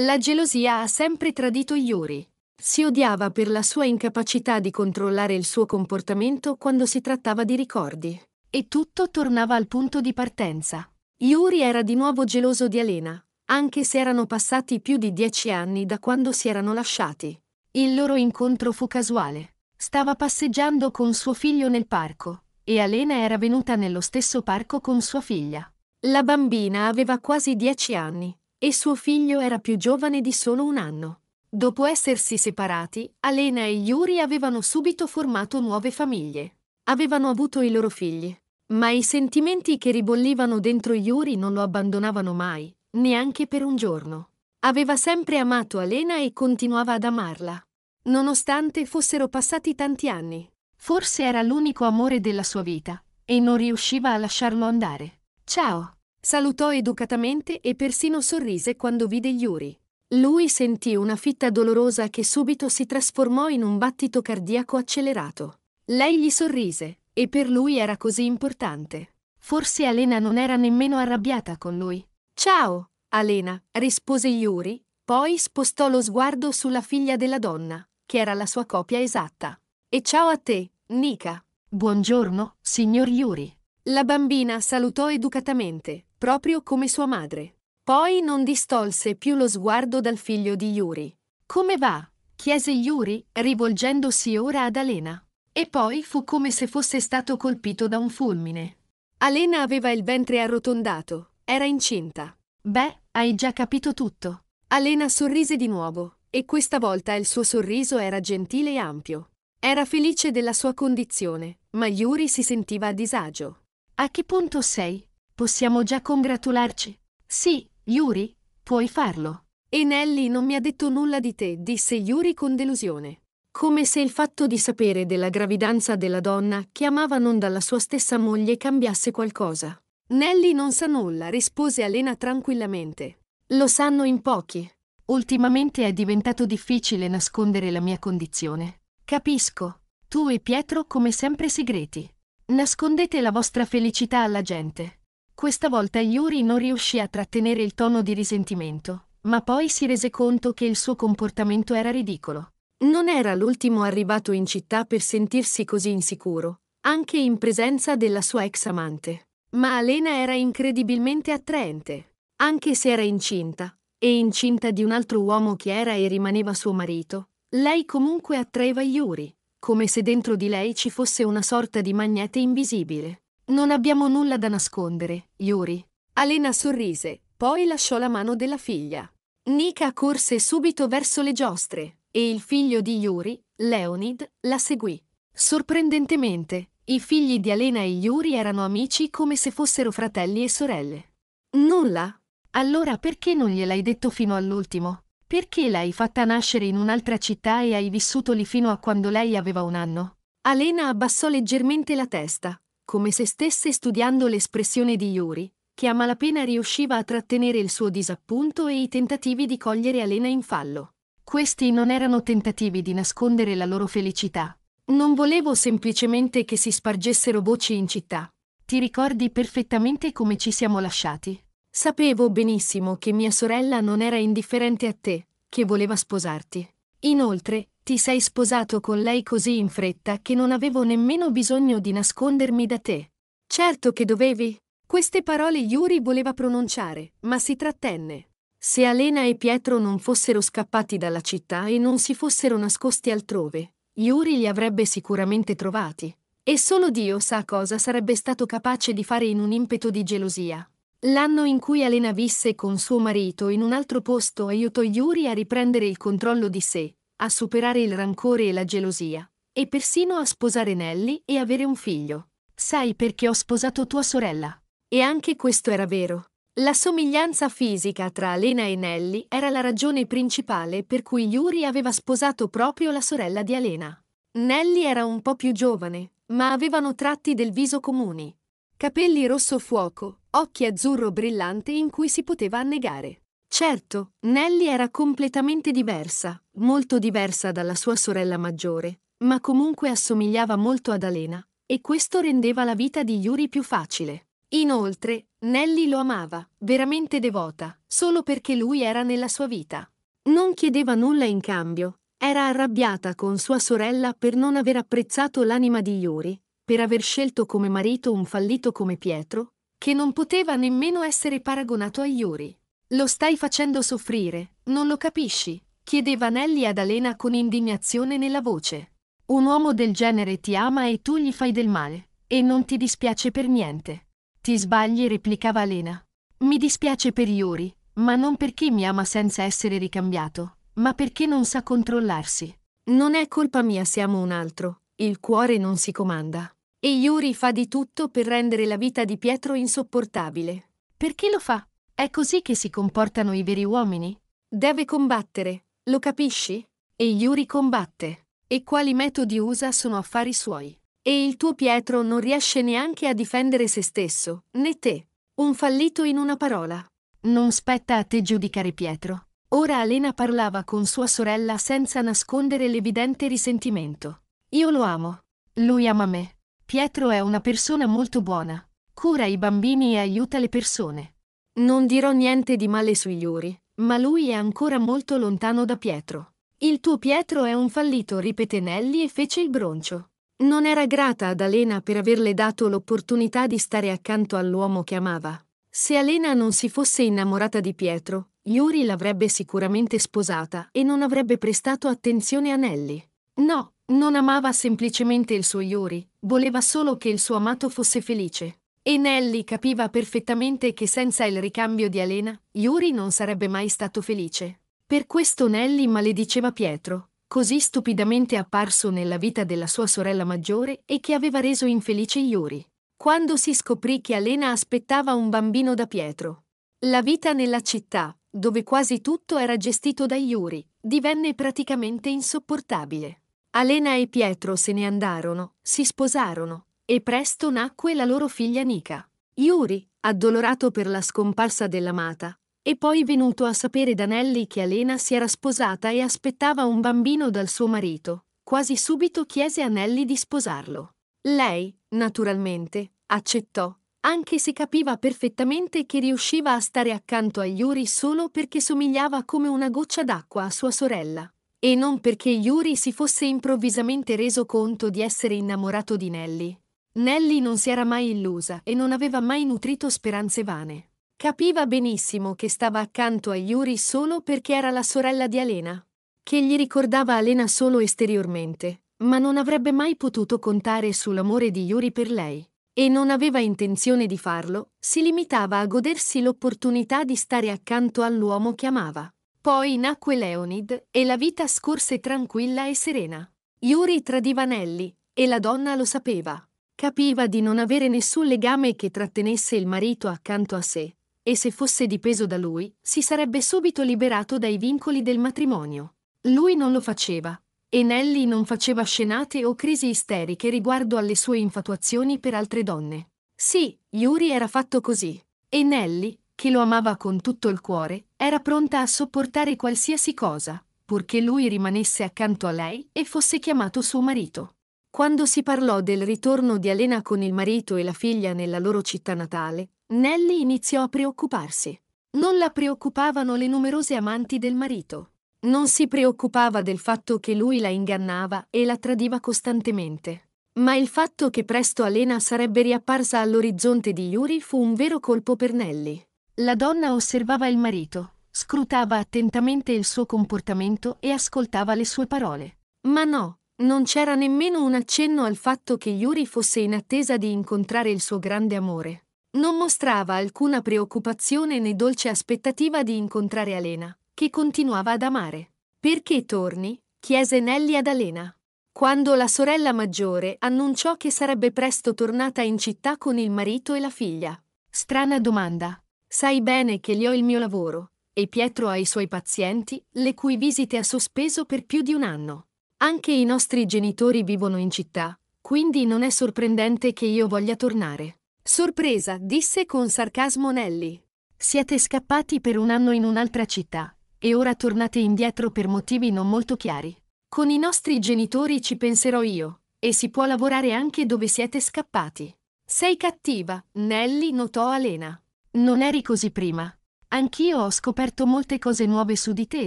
La gelosia ha sempre tradito Yuri. Si odiava per la sua incapacità di controllare il suo comportamento quando si trattava di ricordi. E tutto tornava al punto di partenza. Yuri era di nuovo geloso di Elena, anche se erano passati più di dieci anni da quando si erano lasciati. Il loro incontro fu casuale. Stava passeggiando con suo figlio nel parco, e Elena era venuta nello stesso parco con sua figlia. La bambina aveva quasi dieci anni, e suo figlio era più giovane di solo un anno. Dopo essersi separati, Alena e Yuri avevano subito formato nuove famiglie. Avevano avuto i loro figli. Ma i sentimenti che ribollivano dentro Yuri non lo abbandonavano mai, neanche per un giorno. Aveva sempre amato Alena e continuava ad amarla. Nonostante fossero passati tanti anni, forse era l'unico amore della sua vita, e non riusciva a lasciarlo andare. Ciao! Salutò educatamente e persino sorrise quando vide Yuri. Lui sentì una fitta dolorosa che subito si trasformò in un battito cardiaco accelerato. Lei gli sorrise, e per lui era così importante. Forse Alena non era nemmeno arrabbiata con lui. Ciao, Alena, rispose Yuri, poi spostò lo sguardo sulla figlia della donna, che era la sua copia esatta. E ciao a te, Nika. Buongiorno, signor Yuri. La bambina salutò educatamente, proprio come sua madre. Poi non distolse più lo sguardo dal figlio di Yuri. Come va? chiese Yuri, rivolgendosi ora ad Alena. E poi fu come se fosse stato colpito da un fulmine. Alena aveva il ventre arrotondato, era incinta. Beh, hai già capito tutto. Alena sorrise di nuovo, e questa volta il suo sorriso era gentile e ampio. Era felice della sua condizione, ma Yuri si sentiva a disagio. A che punto sei? Possiamo già congratularci? Sì, Yuri, puoi farlo. E Nelly non mi ha detto nulla di te, disse Yuri con delusione. Come se il fatto di sapere della gravidanza della donna che amava non dalla sua stessa moglie cambiasse qualcosa. Nelly non sa nulla, rispose Alena tranquillamente. Lo sanno in pochi. Ultimamente è diventato difficile nascondere la mia condizione. Capisco. Tu e Pietro come sempre segreti. Nascondete la vostra felicità alla gente. Questa volta Yuri non riuscì a trattenere il tono di risentimento, ma poi si rese conto che il suo comportamento era ridicolo. Non era l'ultimo arrivato in città per sentirsi così insicuro, anche in presenza della sua ex amante. Ma Alena era incredibilmente attraente, anche se era incinta, e incinta di un altro uomo che era e rimaneva suo marito, lei comunque attraeva Yuri, come se dentro di lei ci fosse una sorta di magnete invisibile. Non abbiamo nulla da nascondere, Yuri. Alena sorrise, poi lasciò la mano della figlia. Nika corse subito verso le giostre e il figlio di Yuri, Leonid, la seguì. Sorprendentemente, i figli di Alena e Yuri erano amici come se fossero fratelli e sorelle. Nulla? Allora perché non gliel'hai detto fino all'ultimo? Perché l'hai fatta nascere in un'altra città e hai vissuto lì fino a quando lei aveva un anno? Alena abbassò leggermente la testa, come se stesse studiando l'espressione di Yuri, che a malapena riusciva a trattenere il suo disappunto e i tentativi di cogliere Alena in fallo. Questi non erano tentativi di nascondere la loro felicità. Non volevo semplicemente che si spargessero voci in città. Ti ricordi perfettamente come ci siamo lasciati? Sapevo benissimo che mia sorella non era indifferente a te, che voleva sposarti. Inoltre, ti sei sposato con lei così in fretta che non avevo nemmeno bisogno di nascondermi da te. Certo che dovevi. Queste parole Yuri voleva pronunciare, ma si trattenne. Se Alena e Pietro non fossero scappati dalla città e non si fossero nascosti altrove, Yuri li avrebbe sicuramente trovati. E solo Dio sa cosa sarebbe stato capace di fare in un impeto di gelosia. L'anno in cui Alena visse con suo marito in un altro posto aiutò Yuri a riprendere il controllo di sé a superare il rancore e la gelosia, e persino a sposare Nelly e avere un figlio. Sai perché ho sposato tua sorella? E anche questo era vero. La somiglianza fisica tra Lena e Nelly era la ragione principale per cui Yuri aveva sposato proprio la sorella di Alena. Nelly era un po' più giovane, ma avevano tratti del viso comuni. Capelli rosso fuoco, occhi azzurro brillante in cui si poteva annegare. Certo, Nelly era completamente diversa, molto diversa dalla sua sorella maggiore, ma comunque assomigliava molto ad Alena, e questo rendeva la vita di Yuri più facile. Inoltre, Nelly lo amava, veramente devota, solo perché lui era nella sua vita. Non chiedeva nulla in cambio, era arrabbiata con sua sorella per non aver apprezzato l'anima di Yuri, per aver scelto come marito un fallito come Pietro, che non poteva nemmeno essere paragonato a Yuri. Lo stai facendo soffrire, non lo capisci? chiedeva Nelly ad Alena con indignazione nella voce. Un uomo del genere ti ama e tu gli fai del male, e non ti dispiace per niente. Ti sbagli, replicava Alena. Mi dispiace per Iori, ma non perché mi ama senza essere ricambiato, ma perché non sa controllarsi. Non è colpa mia se amo un altro, il cuore non si comanda. E Iori fa di tutto per rendere la vita di Pietro insopportabile. Perché lo fa? È così che si comportano i veri uomini? Deve combattere, lo capisci? E Yuri combatte. E quali metodi usa sono affari suoi. E il tuo Pietro non riesce neanche a difendere se stesso, né te. Un fallito in una parola. Non spetta a te giudicare Pietro. Ora Elena parlava con sua sorella senza nascondere l'evidente risentimento. Io lo amo. Lui ama me. Pietro è una persona molto buona. Cura i bambini e aiuta le persone. Non dirò niente di male sugli Uri, ma lui è ancora molto lontano da Pietro. Il tuo Pietro è un fallito, ripete Nelly e fece il broncio. Non era grata ad Alena per averle dato l'opportunità di stare accanto all'uomo che amava. Se Alena non si fosse innamorata di Pietro, Yuri l'avrebbe sicuramente sposata e non avrebbe prestato attenzione a Nelly. No, non amava semplicemente il suo Yuri, voleva solo che il suo amato fosse felice. E Nelly capiva perfettamente che senza il ricambio di Elena, Yuri non sarebbe mai stato felice. Per questo Nelly malediceva Pietro, così stupidamente apparso nella vita della sua sorella maggiore e che aveva reso infelice Yuri. Quando si scoprì che Elena aspettava un bambino da Pietro, la vita nella città, dove quasi tutto era gestito da Yuri, divenne praticamente insopportabile. Alena e Pietro se ne andarono, si sposarono, e presto nacque la loro figlia Nika. Yuri, addolorato per la scomparsa dell'amata, e poi venuto a sapere da Nelly che Alena si era sposata e aspettava un bambino dal suo marito, quasi subito chiese a Nelly di sposarlo. Lei, naturalmente, accettò, anche se capiva perfettamente che riusciva a stare accanto a Yuri solo perché somigliava come una goccia d'acqua a sua sorella, e non perché Yuri si fosse improvvisamente reso conto di essere innamorato di Nelly. Nelly non si era mai illusa e non aveva mai nutrito speranze vane. Capiva benissimo che stava accanto a Yuri solo perché era la sorella di Elena. che gli ricordava Elena solo esteriormente, ma non avrebbe mai potuto contare sull'amore di Yuri per lei. E non aveva intenzione di farlo, si limitava a godersi l'opportunità di stare accanto all'uomo che amava. Poi nacque Leonid e la vita scorse tranquilla e serena. Yuri tradiva Nelly e la donna lo sapeva. Capiva di non avere nessun legame che trattenesse il marito accanto a sé, e se fosse dipeso da lui, si sarebbe subito liberato dai vincoli del matrimonio. Lui non lo faceva, e Nelly non faceva scenate o crisi isteriche riguardo alle sue infatuazioni per altre donne. Sì, Yuri era fatto così. E Nelly, che lo amava con tutto il cuore, era pronta a sopportare qualsiasi cosa, purché lui rimanesse accanto a lei e fosse chiamato suo marito. Quando si parlò del ritorno di Elena con il marito e la figlia nella loro città natale, Nelly iniziò a preoccuparsi. Non la preoccupavano le numerose amanti del marito. Non si preoccupava del fatto che lui la ingannava e la tradiva costantemente. Ma il fatto che presto Elena sarebbe riapparsa all'orizzonte di Yuri fu un vero colpo per Nelly. La donna osservava il marito, scrutava attentamente il suo comportamento e ascoltava le sue parole. Ma no, non c'era nemmeno un accenno al fatto che Yuri fosse in attesa di incontrare il suo grande amore. Non mostrava alcuna preoccupazione né dolce aspettativa di incontrare Alena, che continuava ad amare. Perché torni? chiese Nelly ad Alena. Quando la sorella maggiore annunciò che sarebbe presto tornata in città con il marito e la figlia. Strana domanda. Sai bene che li ho il mio lavoro, e Pietro ha i suoi pazienti, le cui visite ha sospeso per più di un anno. Anche i nostri genitori vivono in città, quindi non è sorprendente che io voglia tornare. Sorpresa, disse con sarcasmo Nelly. Siete scappati per un anno in un'altra città, e ora tornate indietro per motivi non molto chiari. Con i nostri genitori ci penserò io, e si può lavorare anche dove siete scappati. Sei cattiva, Nelly notò Alena. Non eri così prima. Anch'io ho scoperto molte cose nuove su di te,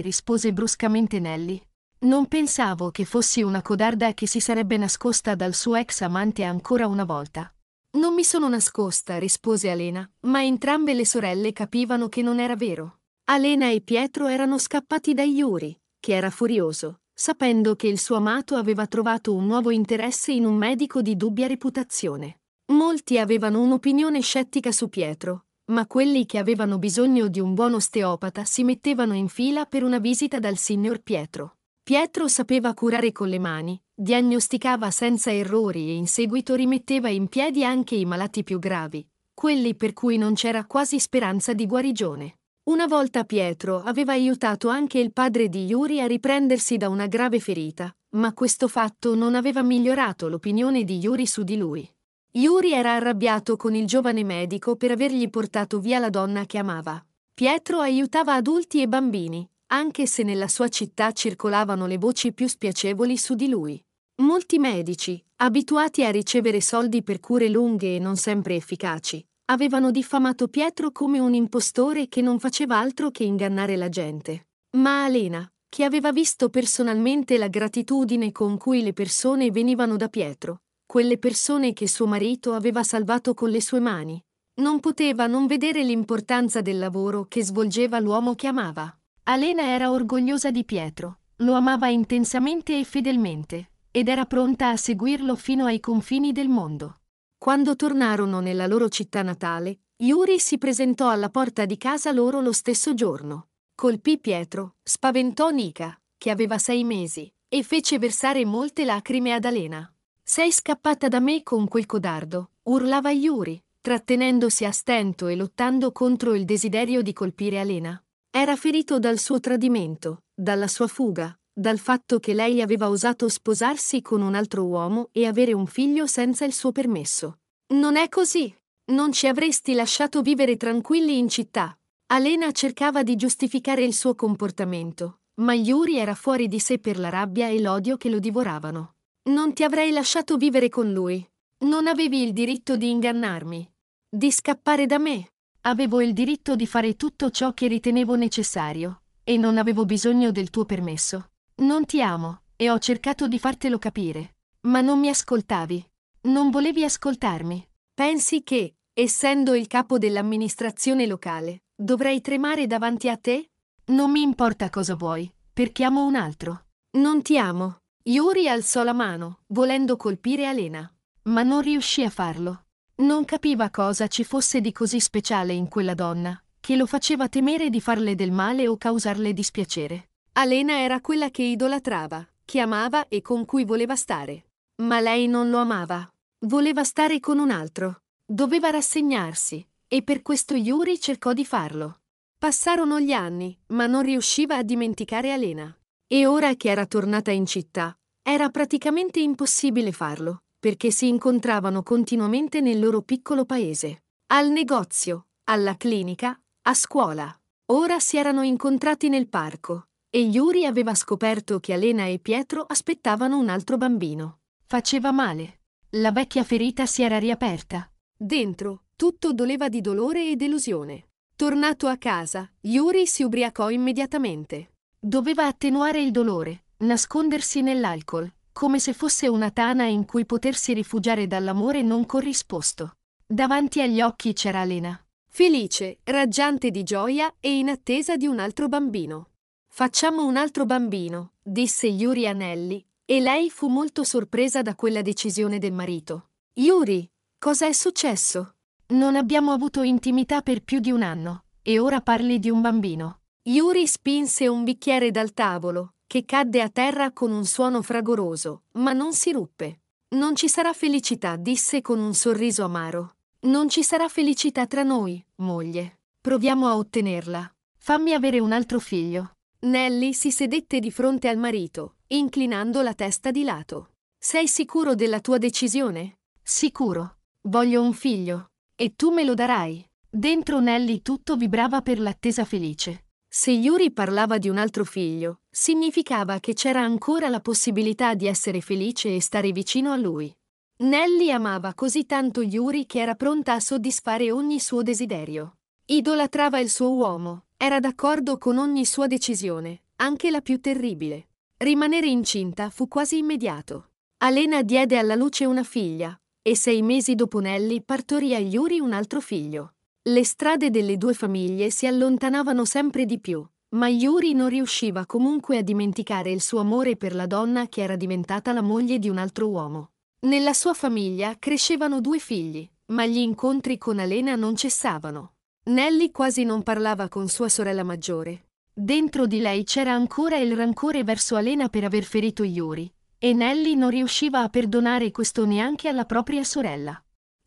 rispose bruscamente Nelly. Non pensavo che fossi una codarda che si sarebbe nascosta dal suo ex amante ancora una volta. Non mi sono nascosta, rispose Alena, ma entrambe le sorelle capivano che non era vero. Alena e Pietro erano scappati da Iuri, che era furioso, sapendo che il suo amato aveva trovato un nuovo interesse in un medico di dubbia reputazione. Molti avevano un'opinione scettica su Pietro, ma quelli che avevano bisogno di un buon osteopata si mettevano in fila per una visita dal signor Pietro. Pietro sapeva curare con le mani, diagnosticava senza errori e in seguito rimetteva in piedi anche i malati più gravi, quelli per cui non c'era quasi speranza di guarigione. Una volta Pietro aveva aiutato anche il padre di Yuri a riprendersi da una grave ferita, ma questo fatto non aveva migliorato l'opinione di Yuri su di lui. Yuri era arrabbiato con il giovane medico per avergli portato via la donna che amava. Pietro aiutava adulti e bambini, anche se nella sua città circolavano le voci più spiacevoli su di lui. Molti medici, abituati a ricevere soldi per cure lunghe e non sempre efficaci, avevano diffamato Pietro come un impostore che non faceva altro che ingannare la gente. Ma Alena, che aveva visto personalmente la gratitudine con cui le persone venivano da Pietro, quelle persone che suo marito aveva salvato con le sue mani, non poteva non vedere l'importanza del lavoro che svolgeva l'uomo che amava. Alena era orgogliosa di Pietro, lo amava intensamente e fedelmente, ed era pronta a seguirlo fino ai confini del mondo. Quando tornarono nella loro città natale, Yuri si presentò alla porta di casa loro lo stesso giorno. Colpì Pietro, spaventò Nika, che aveva sei mesi, e fece versare molte lacrime ad Alena. Sei scappata da me con quel codardo, urlava Yuri, trattenendosi a stento e lottando contro il desiderio di colpire Alena. Era ferito dal suo tradimento, dalla sua fuga, dal fatto che lei aveva osato sposarsi con un altro uomo e avere un figlio senza il suo permesso. Non è così. Non ci avresti lasciato vivere tranquilli in città. Alena cercava di giustificare il suo comportamento, ma Yuri era fuori di sé per la rabbia e l'odio che lo divoravano. Non ti avrei lasciato vivere con lui. Non avevi il diritto di ingannarmi. Di scappare da me. Avevo il diritto di fare tutto ciò che ritenevo necessario, e non avevo bisogno del tuo permesso. Non ti amo, e ho cercato di fartelo capire. Ma non mi ascoltavi. Non volevi ascoltarmi. Pensi che, essendo il capo dell'amministrazione locale, dovrei tremare davanti a te? Non mi importa cosa vuoi, perché amo un altro. Non ti amo. Yuri alzò la mano, volendo colpire Alena. Ma non riuscì a farlo. Non capiva cosa ci fosse di così speciale in quella donna, che lo faceva temere di farle del male o causarle dispiacere. Alena era quella che idolatrava, che amava e con cui voleva stare. Ma lei non lo amava. Voleva stare con un altro. Doveva rassegnarsi, e per questo Yuri cercò di farlo. Passarono gli anni, ma non riusciva a dimenticare Alena. E ora che era tornata in città, era praticamente impossibile farlo perché si incontravano continuamente nel loro piccolo paese. Al negozio, alla clinica, a scuola. Ora si erano incontrati nel parco e Yuri aveva scoperto che Alena e Pietro aspettavano un altro bambino. Faceva male. La vecchia ferita si era riaperta. Dentro, tutto doleva di dolore e delusione. Tornato a casa, Yuri si ubriacò immediatamente. Doveva attenuare il dolore, nascondersi nell'alcol, come se fosse una tana in cui potersi rifugiare dall'amore non corrisposto. Davanti agli occhi c'era Lena, felice, raggiante di gioia e in attesa di un altro bambino. Facciamo un altro bambino, disse Yuri a Nelly, e lei fu molto sorpresa da quella decisione del marito. Yuri, cosa è successo? Non abbiamo avuto intimità per più di un anno, e ora parli di un bambino. Yuri spinse un bicchiere dal tavolo, che cadde a terra con un suono fragoroso, ma non si ruppe. Non ci sarà felicità, disse con un sorriso amaro. Non ci sarà felicità tra noi, moglie. Proviamo a ottenerla. Fammi avere un altro figlio. Nelly si sedette di fronte al marito, inclinando la testa di lato. Sei sicuro della tua decisione? Sicuro. Voglio un figlio. E tu me lo darai. Dentro Nelly tutto vibrava per l'attesa felice. Se Yuri parlava di un altro figlio, significava che c'era ancora la possibilità di essere felice e stare vicino a lui. Nelly amava così tanto Yuri che era pronta a soddisfare ogni suo desiderio. Idolatrava il suo uomo, era d'accordo con ogni sua decisione, anche la più terribile. Rimanere incinta fu quasi immediato. Alena diede alla luce una figlia, e sei mesi dopo Nelly partorì a Yuri un altro figlio. Le strade delle due famiglie si allontanavano sempre di più, ma Yuri non riusciva comunque a dimenticare il suo amore per la donna che era diventata la moglie di un altro uomo. Nella sua famiglia crescevano due figli, ma gli incontri con Alena non cessavano. Nelly quasi non parlava con sua sorella maggiore. Dentro di lei c'era ancora il rancore verso Alena per aver ferito Yuri, e Nelly non riusciva a perdonare questo neanche alla propria sorella.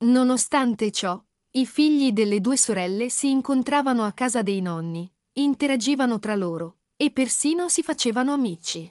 Nonostante ciò, i figli delle due sorelle si incontravano a casa dei nonni, interagivano tra loro e persino si facevano amici.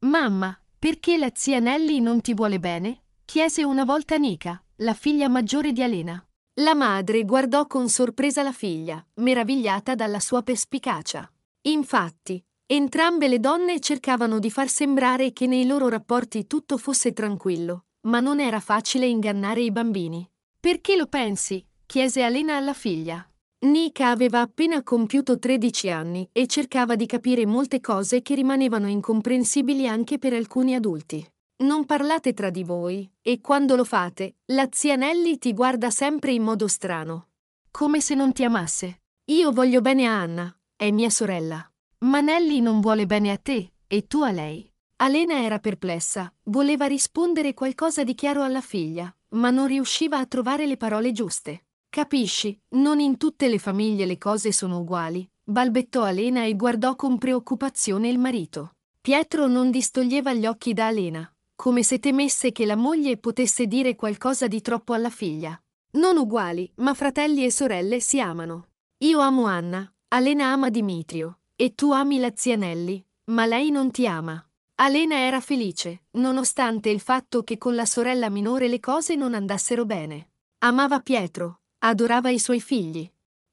Mamma, perché la zia Nelly non ti vuole bene? chiese una volta Nika, la figlia maggiore di Elena. La madre guardò con sorpresa la figlia, meravigliata dalla sua perspicacia. Infatti, entrambe le donne cercavano di far sembrare che nei loro rapporti tutto fosse tranquillo, ma non era facile ingannare i bambini. Perché lo pensi? chiese Elena alla figlia. Nika aveva appena compiuto 13 anni e cercava di capire molte cose che rimanevano incomprensibili anche per alcuni adulti. Non parlate tra di voi, e quando lo fate, la zia Nelly ti guarda sempre in modo strano. Come se non ti amasse. Io voglio bene a Anna, è mia sorella. Ma Nelly non vuole bene a te, e tu a lei. Alena era perplessa, voleva rispondere qualcosa di chiaro alla figlia, ma non riusciva a trovare le parole giuste. Capisci, non in tutte le famiglie le cose sono uguali, balbettò Alena e guardò con preoccupazione il marito. Pietro non distoglieva gli occhi da Alena, come se temesse che la moglie potesse dire qualcosa di troppo alla figlia. Non uguali, ma fratelli e sorelle si amano. Io amo Anna, Alena ama Dimitrio, e tu ami la zia Nelli, ma lei non ti ama. Alena era felice, nonostante il fatto che con la sorella minore le cose non andassero bene. Amava Pietro, Adorava i suoi figli.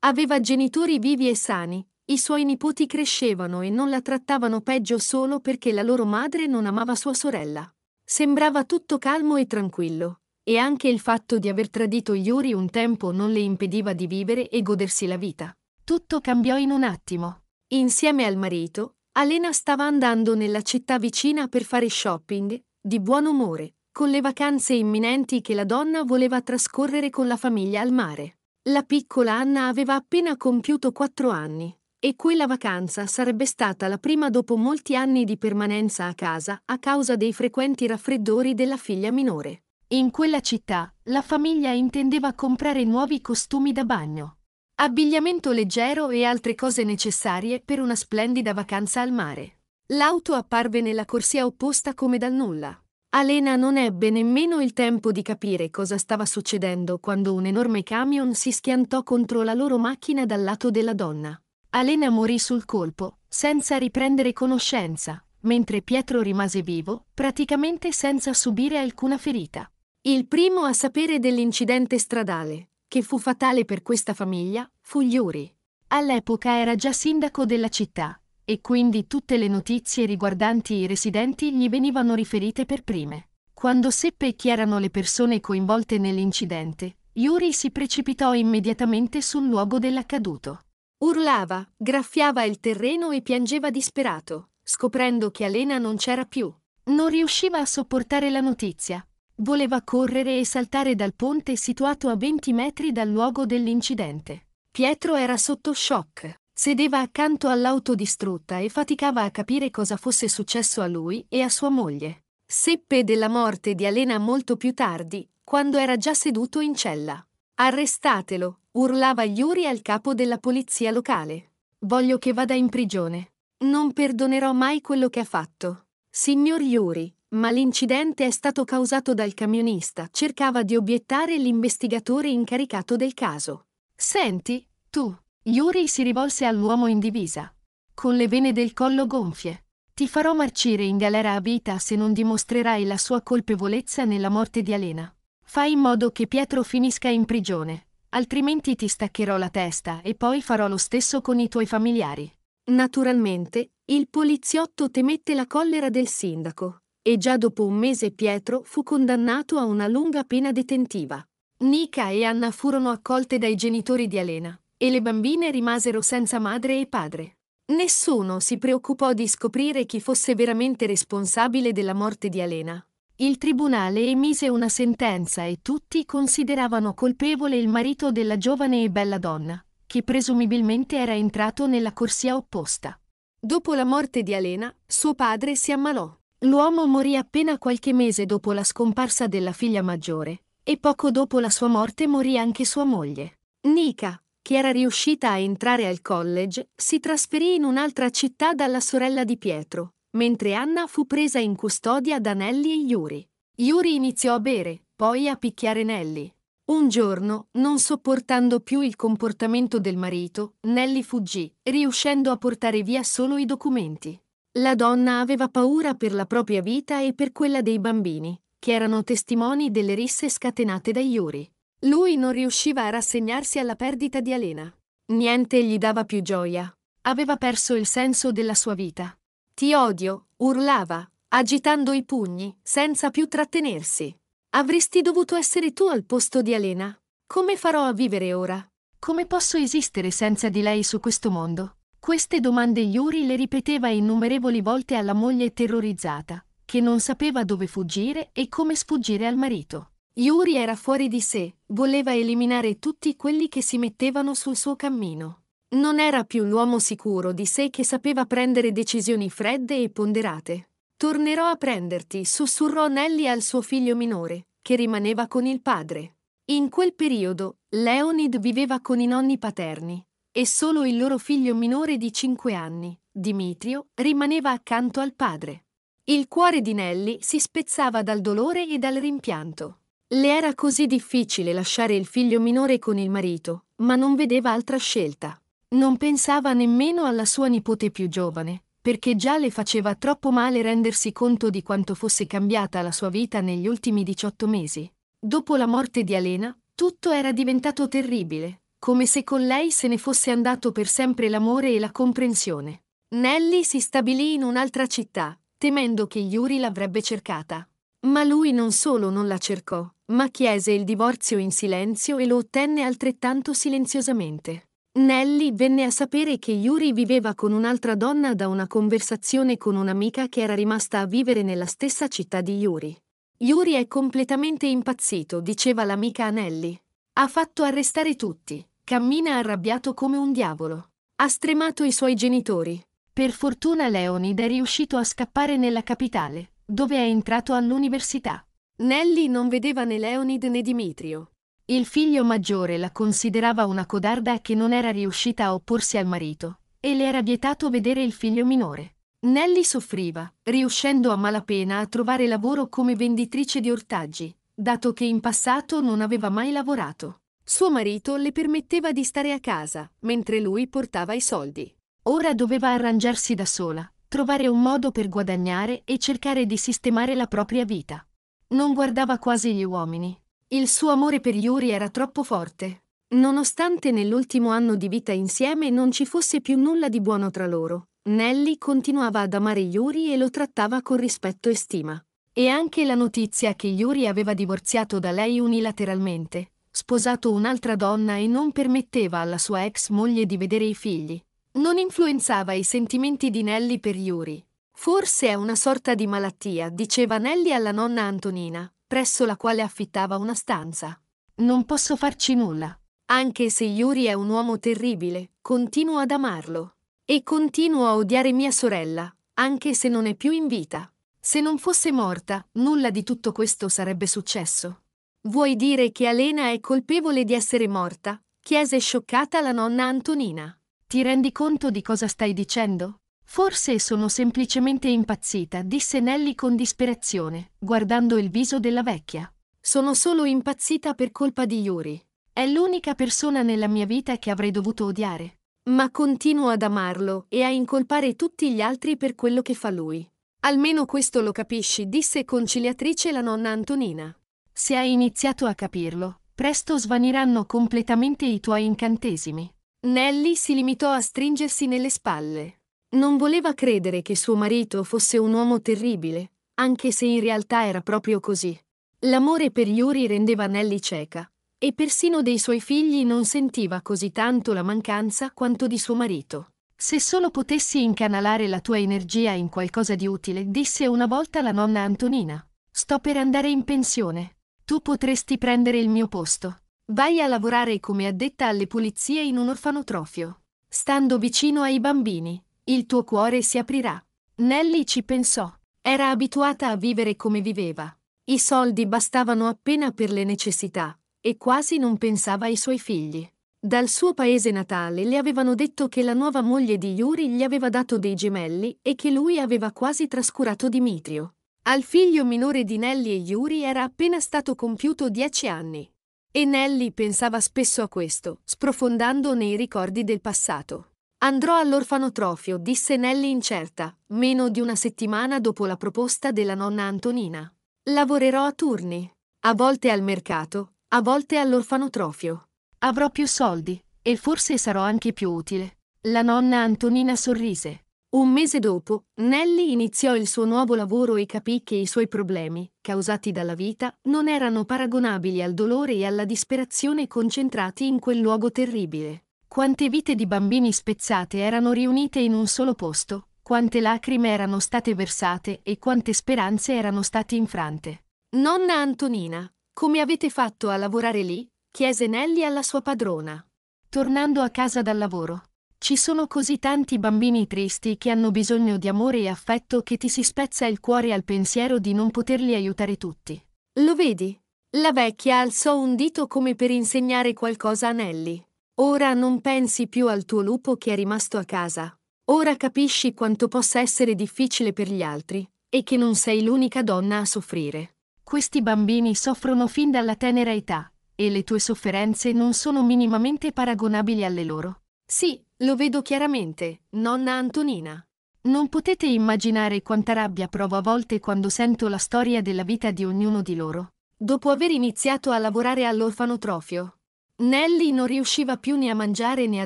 Aveva genitori vivi e sani, i suoi nipoti crescevano e non la trattavano peggio solo perché la loro madre non amava sua sorella. Sembrava tutto calmo e tranquillo, e anche il fatto di aver tradito Yuri un tempo non le impediva di vivere e godersi la vita. Tutto cambiò in un attimo. Insieme al marito, Alena stava andando nella città vicina per fare shopping, di buon umore, con le vacanze imminenti che la donna voleva trascorrere con la famiglia al mare. La piccola Anna aveva appena compiuto quattro anni e quella vacanza sarebbe stata la prima dopo molti anni di permanenza a casa a causa dei frequenti raffreddori della figlia minore. In quella città la famiglia intendeva comprare nuovi costumi da bagno, abbigliamento leggero e altre cose necessarie per una splendida vacanza al mare. L'auto apparve nella corsia opposta come dal nulla. Alena non ebbe nemmeno il tempo di capire cosa stava succedendo quando un enorme camion si schiantò contro la loro macchina dal lato della donna. Alena morì sul colpo, senza riprendere conoscenza, mentre Pietro rimase vivo, praticamente senza subire alcuna ferita. Il primo a sapere dell'incidente stradale, che fu fatale per questa famiglia, fu Yuri. All'epoca era già sindaco della città e quindi tutte le notizie riguardanti i residenti gli venivano riferite per prime. Quando seppe chi erano le persone coinvolte nell'incidente, Yuri si precipitò immediatamente sul luogo dell'accaduto. Urlava, graffiava il terreno e piangeva disperato, scoprendo che Alena non c'era più. Non riusciva a sopportare la notizia. Voleva correre e saltare dal ponte situato a 20 metri dal luogo dell'incidente. Pietro era sotto shock. Sedeva accanto all'auto distrutta e faticava a capire cosa fosse successo a lui e a sua moglie. Seppe della morte di Alena molto più tardi, quando era già seduto in cella. Arrestatelo, urlava Yuri al capo della polizia locale. Voglio che vada in prigione. Non perdonerò mai quello che ha fatto. Signor Yuri, ma l'incidente è stato causato dal camionista, cercava di obiettare l'investigatore incaricato del caso. Senti, tu, Yuri si rivolse all'uomo in divisa. Con le vene del collo gonfie. Ti farò marcire in galera a vita se non dimostrerai la sua colpevolezza nella morte di Alena. Fai in modo che Pietro finisca in prigione, altrimenti ti staccherò la testa e poi farò lo stesso con i tuoi familiari. Naturalmente, il poliziotto temette la collera del sindaco, e già dopo un mese Pietro fu condannato a una lunga pena detentiva. Nika e Anna furono accolte dai genitori di Alena e le bambine rimasero senza madre e padre. Nessuno si preoccupò di scoprire chi fosse veramente responsabile della morte di Elena. Il tribunale emise una sentenza e tutti consideravano colpevole il marito della giovane e bella donna, che presumibilmente era entrato nella corsia opposta. Dopo la morte di Elena, suo padre si ammalò. L'uomo morì appena qualche mese dopo la scomparsa della figlia maggiore, e poco dopo la sua morte morì anche sua moglie. Nika, che era riuscita a entrare al college, si trasferì in un'altra città dalla sorella di Pietro, mentre Anna fu presa in custodia da Nelly e Yuri. Yuri iniziò a bere, poi a picchiare Nelly. Un giorno, non sopportando più il comportamento del marito, Nelly fuggì, riuscendo a portare via solo i documenti. La donna aveva paura per la propria vita e per quella dei bambini, che erano testimoni delle risse scatenate da Yuri. Lui non riusciva a rassegnarsi alla perdita di Elena. Niente gli dava più gioia. Aveva perso il senso della sua vita. Ti odio, urlava, agitando i pugni, senza più trattenersi. Avresti dovuto essere tu al posto di Elena. Come farò a vivere ora? Come posso esistere senza di lei su questo mondo? Queste domande Yuri le ripeteva innumerevoli volte alla moglie terrorizzata, che non sapeva dove fuggire e come sfuggire al marito. Yuri era fuori di sé, voleva eliminare tutti quelli che si mettevano sul suo cammino. Non era più l'uomo sicuro di sé che sapeva prendere decisioni fredde e ponderate. Tornerò a prenderti, sussurrò Nelly al suo figlio minore, che rimaneva con il padre. In quel periodo, Leonid viveva con i nonni paterni, e solo il loro figlio minore di 5 anni, Dimitrio, rimaneva accanto al padre. Il cuore di Nelly si spezzava dal dolore e dal rimpianto. Le era così difficile lasciare il figlio minore con il marito, ma non vedeva altra scelta. Non pensava nemmeno alla sua nipote più giovane, perché già le faceva troppo male rendersi conto di quanto fosse cambiata la sua vita negli ultimi 18 mesi. Dopo la morte di Alena, tutto era diventato terribile, come se con lei se ne fosse andato per sempre l'amore e la comprensione. Nelly si stabilì in un'altra città, temendo che Yuri l'avrebbe cercata. Ma lui non solo non la cercò, ma chiese il divorzio in silenzio e lo ottenne altrettanto silenziosamente. Nelly venne a sapere che Yuri viveva con un'altra donna da una conversazione con un'amica che era rimasta a vivere nella stessa città di Yuri. Yuri è completamente impazzito, diceva l'amica a Nelly. Ha fatto arrestare tutti, cammina arrabbiato come un diavolo. Ha stremato i suoi genitori. Per fortuna Leonid è riuscito a scappare nella capitale dove è entrato all'università. Nelly non vedeva né Leonid né Dimitrio. Il figlio maggiore la considerava una codarda che non era riuscita a opporsi al marito, e le era vietato vedere il figlio minore. Nelly soffriva, riuscendo a malapena a trovare lavoro come venditrice di ortaggi, dato che in passato non aveva mai lavorato. Suo marito le permetteva di stare a casa, mentre lui portava i soldi. Ora doveva arrangiarsi da sola, trovare un modo per guadagnare e cercare di sistemare la propria vita. Non guardava quasi gli uomini. Il suo amore per Yuri era troppo forte. Nonostante nell'ultimo anno di vita insieme non ci fosse più nulla di buono tra loro, Nelly continuava ad amare Yuri e lo trattava con rispetto e stima. E anche la notizia che Yuri aveva divorziato da lei unilateralmente, sposato un'altra donna e non permetteva alla sua ex moglie di vedere i figli, non influenzava i sentimenti di Nelly per Yuri. Forse è una sorta di malattia, diceva Nelly alla nonna Antonina, presso la quale affittava una stanza. Non posso farci nulla. Anche se Yuri è un uomo terribile, continuo ad amarlo. E continuo a odiare mia sorella, anche se non è più in vita. Se non fosse morta, nulla di tutto questo sarebbe successo. Vuoi dire che Alena è colpevole di essere morta? chiese scioccata la nonna Antonina. Ti rendi conto di cosa stai dicendo? Forse sono semplicemente impazzita, disse Nelly con disperazione, guardando il viso della vecchia. Sono solo impazzita per colpa di Yuri. È l'unica persona nella mia vita che avrei dovuto odiare. Ma continuo ad amarlo e a incolpare tutti gli altri per quello che fa lui. Almeno questo lo capisci, disse conciliatrice la nonna Antonina. Se hai iniziato a capirlo, presto svaniranno completamente i tuoi incantesimi. Nelly si limitò a stringersi nelle spalle. Non voleva credere che suo marito fosse un uomo terribile, anche se in realtà era proprio così. L'amore per Yuri rendeva Nelly cieca, e persino dei suoi figli non sentiva così tanto la mancanza quanto di suo marito. Se solo potessi incanalare la tua energia in qualcosa di utile, disse una volta la nonna Antonina. Sto per andare in pensione. Tu potresti prendere il mio posto. Vai a lavorare come addetta alle pulizie in un orfanotrofio. Stando vicino ai bambini, il tuo cuore si aprirà. Nelly ci pensò. Era abituata a vivere come viveva. I soldi bastavano appena per le necessità e quasi non pensava ai suoi figli. Dal suo paese natale le avevano detto che la nuova moglie di Yuri gli aveva dato dei gemelli e che lui aveva quasi trascurato Dimitrio. Al figlio minore di Nelly e Yuri era appena stato compiuto dieci anni. E Nelly pensava spesso a questo, sprofondando nei ricordi del passato. Andrò all'orfanotrofio, disse Nelly incerta, meno di una settimana dopo la proposta della nonna Antonina. Lavorerò a turni, a volte al mercato, a volte all'orfanotrofio. Avrò più soldi e forse sarò anche più utile. La nonna Antonina sorrise. Un mese dopo, Nelly iniziò il suo nuovo lavoro e capì che i suoi problemi, causati dalla vita, non erano paragonabili al dolore e alla disperazione concentrati in quel luogo terribile. Quante vite di bambini spezzate erano riunite in un solo posto, quante lacrime erano state versate e quante speranze erano state infrante. Nonna Antonina, come avete fatto a lavorare lì? chiese Nelly alla sua padrona. Tornando a casa dal lavoro, ci sono così tanti bambini tristi che hanno bisogno di amore e affetto che ti si spezza il cuore al pensiero di non poterli aiutare tutti. Lo vedi? La vecchia alzò un dito come per insegnare qualcosa a Nelly. Ora non pensi più al tuo lupo che è rimasto a casa. Ora capisci quanto possa essere difficile per gli altri e che non sei l'unica donna a soffrire. Questi bambini soffrono fin dalla tenera età e le tue sofferenze non sono minimamente paragonabili alle loro. Sì, lo vedo chiaramente, nonna Antonina. Non potete immaginare quanta rabbia provo a volte quando sento la storia della vita di ognuno di loro. Dopo aver iniziato a lavorare all'orfanotrofio, Nelly non riusciva più né a mangiare né a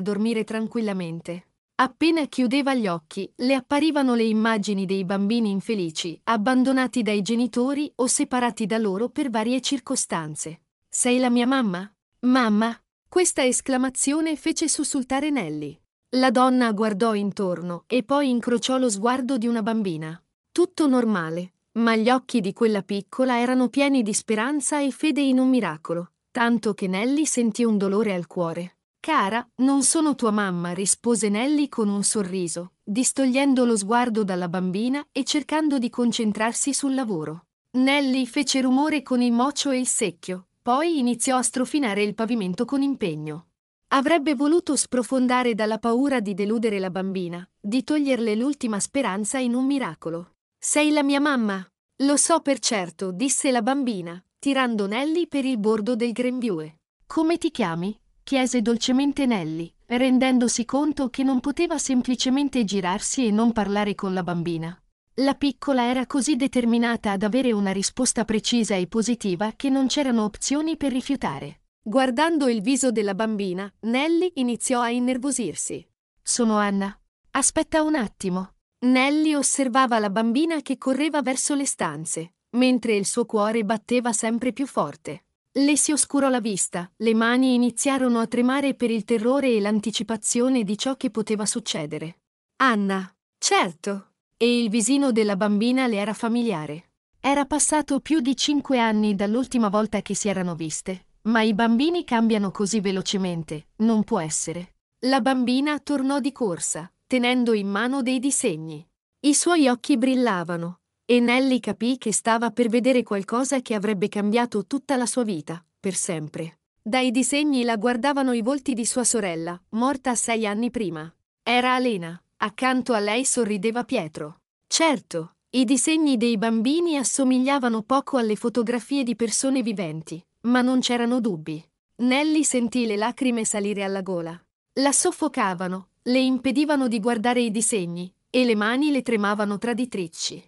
dormire tranquillamente. Appena chiudeva gli occhi, le apparivano le immagini dei bambini infelici, abbandonati dai genitori o separati da loro per varie circostanze. Sei la mia mamma? Mamma! Questa esclamazione fece sussultare Nelly. La donna guardò intorno e poi incrociò lo sguardo di una bambina. Tutto normale, ma gli occhi di quella piccola erano pieni di speranza e fede in un miracolo, tanto che Nelly sentì un dolore al cuore. Cara, non sono tua mamma, rispose Nelly con un sorriso, distogliendo lo sguardo dalla bambina e cercando di concentrarsi sul lavoro. Nelly fece rumore con il mocio e il secchio, poi iniziò a strofinare il pavimento con impegno. Avrebbe voluto sprofondare dalla paura di deludere la bambina, di toglierle l'ultima speranza in un miracolo. Sei la mia mamma? Lo so per certo, disse la bambina, tirando Nelly per il bordo del grembiule. Come ti chiami? chiese dolcemente Nelly, rendendosi conto che non poteva semplicemente girarsi e non parlare con la bambina. La piccola era così determinata ad avere una risposta precisa e positiva che non c'erano opzioni per rifiutare. Guardando il viso della bambina, Nelly iniziò a innervosirsi. Sono Anna. Aspetta un attimo. Nelly osservava la bambina che correva verso le stanze, mentre il suo cuore batteva sempre più forte. Le si oscurò la vista, le mani iniziarono a tremare per il terrore e l'anticipazione di ciò che poteva succedere. Anna, certo. E il visino della bambina le era familiare. Era passato più di cinque anni dall'ultima volta che si erano viste, ma i bambini cambiano così velocemente, non può essere. La bambina tornò di corsa, tenendo in mano dei disegni. I suoi occhi brillavano, e Nelly capì che stava per vedere qualcosa che avrebbe cambiato tutta la sua vita, per sempre. Dai disegni la guardavano i volti di sua sorella, morta sei anni prima. Era Alena, accanto a lei sorrideva Pietro. Certo, i disegni dei bambini assomigliavano poco alle fotografie di persone viventi, ma non c'erano dubbi. Nelly sentì le lacrime salire alla gola. La soffocavano, le impedivano di guardare i disegni, e le mani le tremavano traditrici.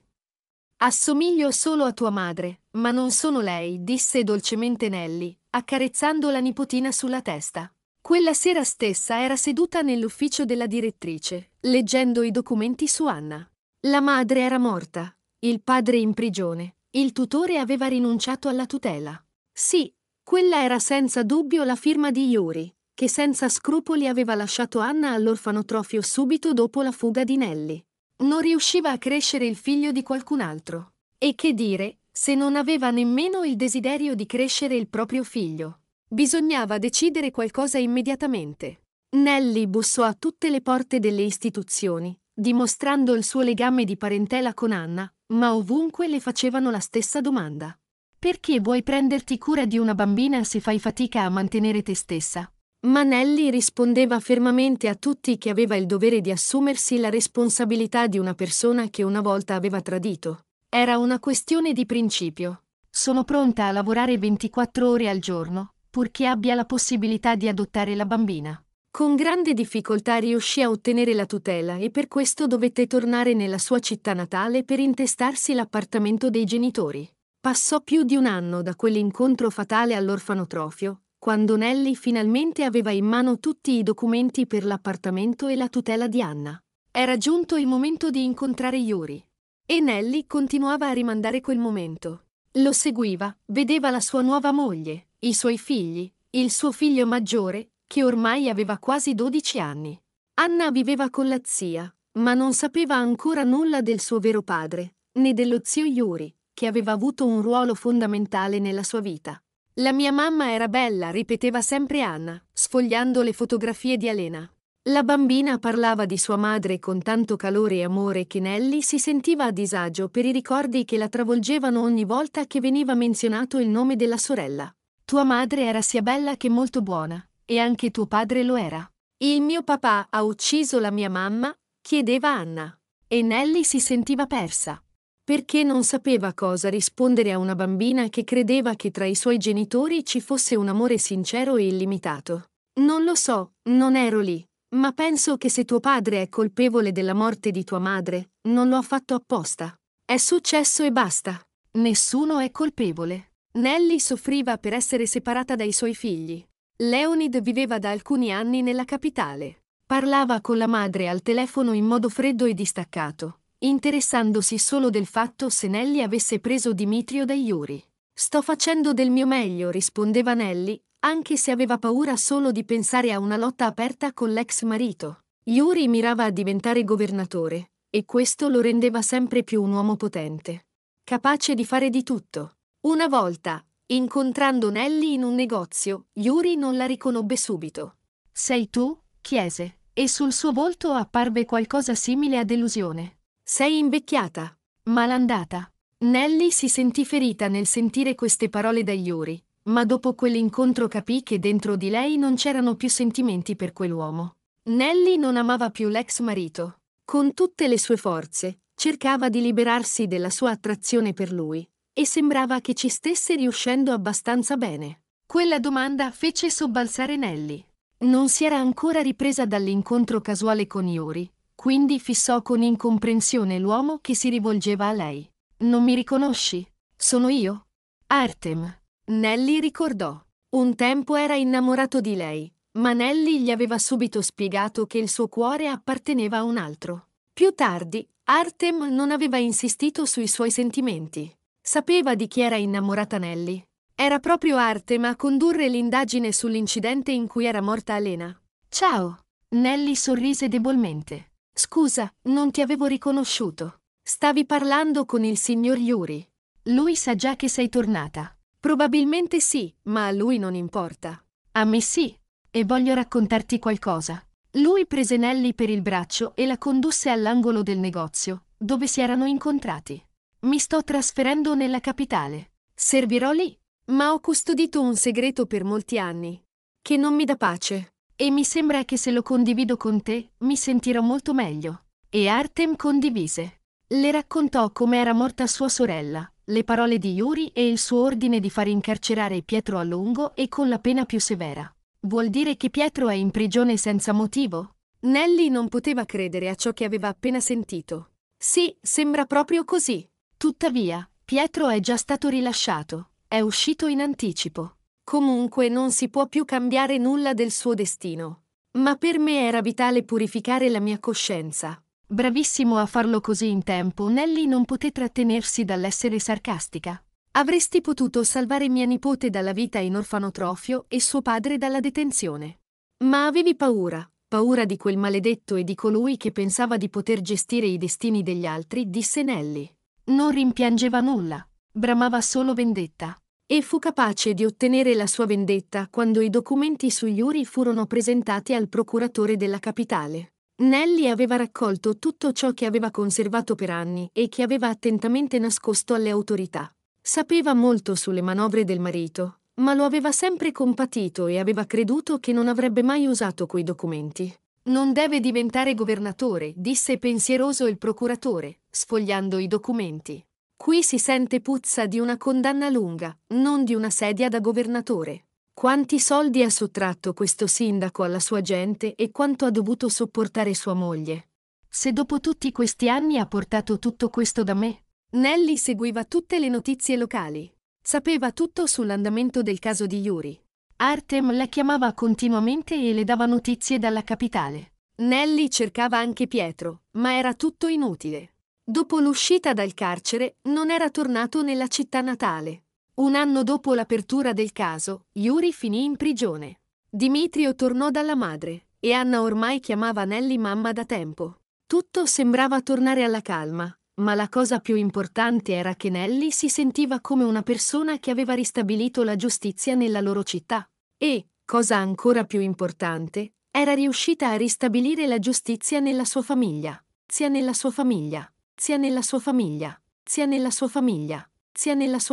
Assomiglio solo a tua madre, ma non sono lei, disse dolcemente Nelly, accarezzando la nipotina sulla testa. Quella sera stessa era seduta nell'ufficio della direttrice, leggendo i documenti su Anna. La madre era morta, il padre in prigione, il tutore aveva rinunciato alla tutela. Sì, quella era senza dubbio la firma di Yuri, che senza scrupoli aveva lasciato Anna all'orfanotrofio subito dopo la fuga di Nelly. Non riusciva a crescere il figlio di qualcun altro. E che dire, se non aveva nemmeno il desiderio di crescere il proprio figlio. Bisognava decidere qualcosa immediatamente. Nelly bussò a tutte le porte delle istituzioni, dimostrando il suo legame di parentela con Anna, ma ovunque le facevano la stessa domanda. Perché vuoi prenderti cura di una bambina se fai fatica a mantenere te stessa? Ma Nelly rispondeva fermamente a tutti che aveva il dovere di assumersi la responsabilità di una persona che una volta aveva tradito. Era una questione di principio. Sono pronta a lavorare 24 ore al giorno, purché abbia la possibilità di adottare la bambina. Con grande difficoltà riuscì a ottenere la tutela e per questo dovette tornare nella sua città natale per intestarsi l'appartamento dei genitori. Passò più di un anno da quell'incontro fatale all'orfanotrofio, quando Nelly finalmente aveva in mano tutti i documenti per l'appartamento e la tutela di Anna. Era giunto il momento di incontrare Yuri. E Nelly continuava a rimandare quel momento. Lo seguiva, vedeva la sua nuova moglie, i suoi figli, il suo figlio maggiore, che ormai aveva quasi 12 anni. Anna viveva con la zia, ma non sapeva ancora nulla del suo vero padre, né dello zio Yuri, che aveva avuto un ruolo fondamentale nella sua vita. La mia mamma era bella, ripeteva sempre Anna, sfogliando le fotografie di Elena. La bambina parlava di sua madre con tanto calore e amore che Nelly si sentiva a disagio per i ricordi che la travolgevano ogni volta che veniva menzionato il nome della sorella. Tua madre era sia bella che molto buona, e anche tuo padre lo era. Il mio papà ha ucciso la mia mamma, chiedeva Anna. E Nelly si sentiva persa perché non sapeva cosa rispondere a una bambina che credeva che tra i suoi genitori ci fosse un amore sincero e illimitato. Non lo so, non ero lì, ma penso che se tuo padre è colpevole della morte di tua madre, non lo ha fatto apposta. È successo e basta. Nessuno è colpevole. Nelly soffriva per essere separata dai suoi figli. Leonid viveva da alcuni anni nella capitale. Parlava con la madre al telefono in modo freddo e distaccato interessandosi solo del fatto se Nelly avesse preso Dimitrio da Iuri. Sto facendo del mio meglio, rispondeva Nelly, anche se aveva paura solo di pensare a una lotta aperta con l'ex marito. Iuri mirava a diventare governatore, e questo lo rendeva sempre più un uomo potente, capace di fare di tutto. Una volta, incontrando Nelly in un negozio, Yuri non la riconobbe subito. Sei tu? chiese, e sul suo volto apparve qualcosa simile a delusione. Sei invecchiata. Malandata. Nelly si sentì ferita nel sentire queste parole da Iuri, ma dopo quell'incontro capì che dentro di lei non c'erano più sentimenti per quell'uomo. Nelly non amava più l'ex marito. Con tutte le sue forze, cercava di liberarsi della sua attrazione per lui, e sembrava che ci stesse riuscendo abbastanza bene. Quella domanda fece sobbalzare Nelly. Non si era ancora ripresa dall'incontro casuale con Iuri, quindi fissò con incomprensione l'uomo che si rivolgeva a lei. Non mi riconosci? Sono io? Artem. Nelly ricordò. Un tempo era innamorato di lei, ma Nelly gli aveva subito spiegato che il suo cuore apparteneva a un altro. Più tardi, Artem non aveva insistito sui suoi sentimenti. Sapeva di chi era innamorata Nelly. Era proprio Artem a condurre l'indagine sull'incidente in cui era morta Elena. Ciao! Nelly sorrise debolmente. Scusa, non ti avevo riconosciuto. Stavi parlando con il signor Yuri. Lui sa già che sei tornata. Probabilmente sì, ma a lui non importa. A me sì. E voglio raccontarti qualcosa. Lui prese Nelly per il braccio e la condusse all'angolo del negozio, dove si erano incontrati. Mi sto trasferendo nella capitale. Servirò lì. Ma ho custodito un segreto per molti anni. Che non mi dà pace. E mi sembra che se lo condivido con te, mi sentirò molto meglio. E Artem condivise. Le raccontò come era morta sua sorella, le parole di Yuri e il suo ordine di far incarcerare Pietro a lungo e con la pena più severa. Vuol dire che Pietro è in prigione senza motivo? Nelly non poteva credere a ciò che aveva appena sentito. Sì, sembra proprio così. Tuttavia, Pietro è già stato rilasciato. È uscito in anticipo. Comunque non si può più cambiare nulla del suo destino. Ma per me era vitale purificare la mia coscienza. Bravissimo a farlo così in tempo, Nelly non poté trattenersi dall'essere sarcastica. Avresti potuto salvare mia nipote dalla vita in orfanotrofio e suo padre dalla detenzione. Ma avevi paura, paura di quel maledetto e di colui che pensava di poter gestire i destini degli altri, disse Nelly. Non rimpiangeva nulla, bramava solo vendetta e fu capace di ottenere la sua vendetta quando i documenti su Yuri furono presentati al procuratore della capitale. Nelly aveva raccolto tutto ciò che aveva conservato per anni e che aveva attentamente nascosto alle autorità. Sapeva molto sulle manovre del marito, ma lo aveva sempre compatito e aveva creduto che non avrebbe mai usato quei documenti. Non deve diventare governatore, disse pensieroso il procuratore, sfogliando i documenti. Qui si sente puzza di una condanna lunga, non di una sedia da governatore. Quanti soldi ha sottratto questo sindaco alla sua gente e quanto ha dovuto sopportare sua moglie. Se dopo tutti questi anni ha portato tutto questo da me. Nelly seguiva tutte le notizie locali. Sapeva tutto sull'andamento del caso di Yuri. Artem la chiamava continuamente e le dava notizie dalla capitale. Nelly cercava anche Pietro, ma era tutto inutile. Dopo l'uscita dal carcere, non era tornato nella città natale. Un anno dopo l'apertura del caso, Yuri finì in prigione. Dimitrio tornò dalla madre, e Anna ormai chiamava Nelly mamma da tempo. Tutto sembrava tornare alla calma, ma la cosa più importante era che Nelly si sentiva come una persona che aveva ristabilito la giustizia nella loro città. E, cosa ancora più importante, era riuscita a ristabilire la giustizia nella sua famiglia. Zia nella sua famiglia. Zia nella sua famiglia. Zia nella sua famiglia. Zia nella sua